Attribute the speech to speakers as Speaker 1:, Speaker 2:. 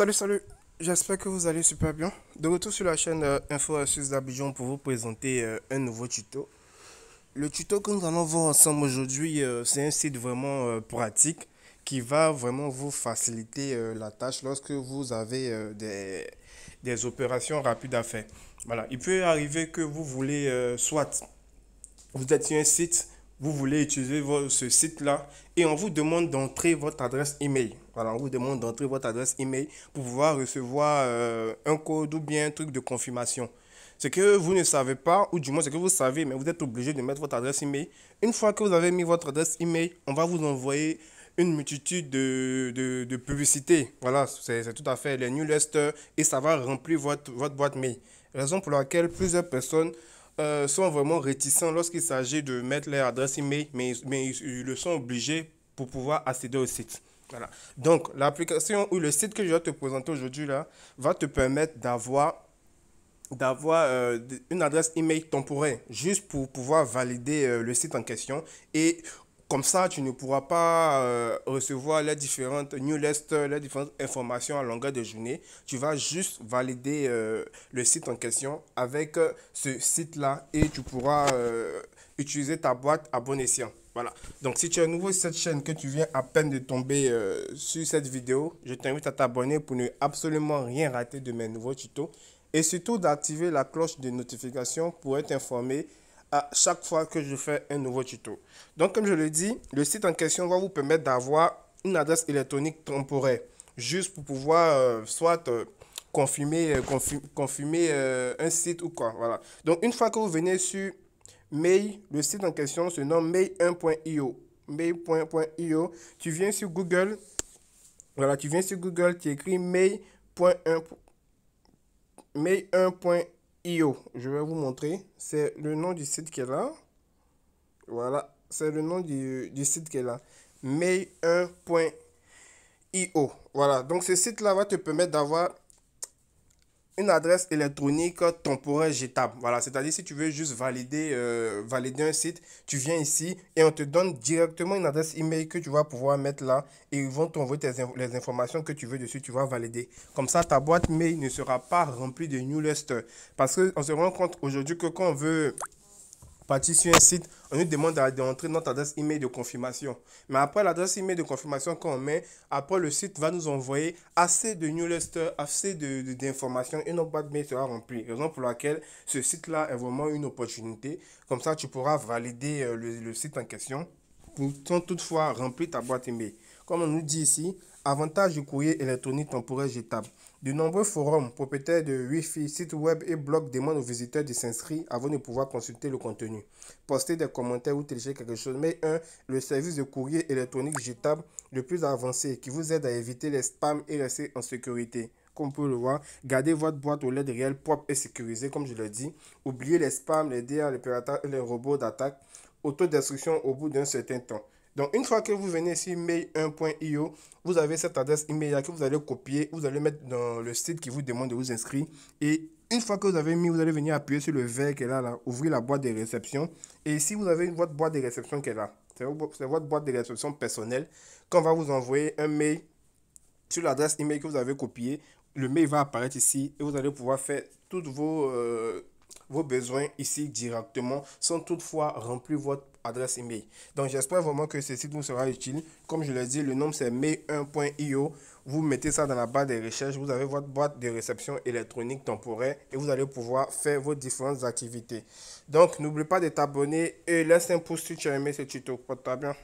Speaker 1: Salut, salut. J'espère que vous allez super bien. De retour sur la chaîne euh, Info d'Abidjan pour vous présenter euh, un nouveau tuto. Le tuto que nous allons voir ensemble aujourd'hui, euh, c'est un site vraiment pratique qui va vraiment vous faciliter la tâche lorsque vous avez des, des, opérations rapides à faire. Voilà, il peut arriver que vous voulez soit vous êtes sur un site vous voulez utiliser ce site-là et on vous demande d'entrer votre adresse email. Voilà, on vous demande d'entrer votre adresse email pour pouvoir recevoir euh, un code ou bien un truc de confirmation. Ce que vous ne savez pas, ou du moins ce que vous savez, mais vous êtes obligé de mettre votre adresse email. Une fois que vous avez mis votre adresse email, on va vous envoyer une multitude de, de, publicités. Voilà, c'est tout à fait les newsletters et ça va remplir votre, votre boîte mail. Raison pour laquelle plusieurs personnes euh, sont vraiment réticents lorsqu'il s'agit de mettre leur adresse email, mais, mais ils le sont obligés pour pouvoir accéder au site. Voilà. Donc, l'application ou le site que je vais te présenter aujourd'hui là va te permettre d'avoir d'avoir euh, une adresse email temporaire juste pour pouvoir valider euh, le site en question et comme ça, tu ne pourras pas euh, recevoir les différentes newsletters, les différentes informations à longueur de journée. Tu vas juste valider euh, le site en question avec euh, ce site-là et tu pourras utiliser ta boîte à bon escient. Voilà. Donc, si tu es nouveau sur cette chaîne, que tu viens à peine de tomber sur cette vidéo, je t'invite à t'abonner pour ne absolument rien rater de mes nouveaux tutos et surtout d'activer la cloche de notification pour être informé chaque fois que je fais un nouveau tuto. Donc comme je le dis, le site en question va vous permettre d'avoir une adresse électronique temporaire, juste pour pouvoir euh, soit euh, confirmer, euh, confirmer, un site ou quoi. Voilà. Donc une fois que vous venez sur Mail, le site en question se nomme mail1.io. Mail.io, tu viens sur Google, voilà, tu viens sur Google, tu écris un mail1.io io. Je vais vous montrer. C'est le nom du site qu'elle a. Voilà, c'est le nom du, du site qu'elle a. Mail1.io. Voilà, donc ce site-là va te permettre d'avoir adresse électronique temporaire jetable. Voilà, c'est-à-dire si tu veux juste valider, euh, valider un site, tu viens ici et on te donne directement une adresse email que tu vas pouvoir mettre là et ils vont t'envoyer les informations que tu veux dessus, tu vas valider. Comme ça, ta boîte mail ne sera pas remplie de new newsletters. Parce qu'on se rend compte aujourd'hui que quand on veut sur un site, on nous demande d'entrer notre adresse email de confirmation. Mais après l'adresse email de confirmation qu'on met, après le site va nous envoyer assez de newsletters, assez d'informations et notre boîte mail sera remplie. Raison pour laquelle ce site-là est vraiment une opportunité. Comme ça, tu pourras valider euh, le, le site en question pourtant toutefois remplir ta boîte email. Comme on nous dit ici, Avantage du courrier électronique temporaire jetable. De nombreux forums, propriétaires de Wi-Fi, sites web et blogs demandent aux visiteurs de s'inscrire avant de pouvoir consulter le contenu, poster des commentaires ou télécharger quelque chose. Mais un, le service de courrier électronique jetable le plus avancé qui vous aide à éviter les spams et rester en sécurité. Comme on peut le voir, gardez votre boîte aux lettres réelles propre et sécurisée, comme je l'ai dit. Oubliez les spams, les DR, les pirates, les robots d'attaque. Autodestruction au bout d'un certain temps. Donc, une fois que vous venez sur mail1.io, vous avez cette adresse email que vous allez copier, vous allez mettre dans le site qui vous demande de vous inscrire. Et une fois que vous avez mis, vous allez venir appuyer sur le verre qui est là, ouvrir la boîte de réception. Et ici, vous avez votre boîte de réception qui est là. C'est votre boîte de réception personnelle on va vous envoyer un mail sur l'adresse email que vous avez copié. Le mail va apparaître ici et vous allez pouvoir faire toutes vos... Euh, vos besoins ici directement sans toutefois remplir votre adresse email. Donc j'espère vraiment que ce site vous sera utile. Comme je l'ai dit, le nom c'est may1.io. Vous mettez ça dans la barre des recherches, vous avez votre boîte de réception électronique temporaire et vous allez pouvoir faire vos différentes activités. Donc n'oublie pas de t'abonner et laisse un pouce si tu as aimé ce tuto. Pas bien.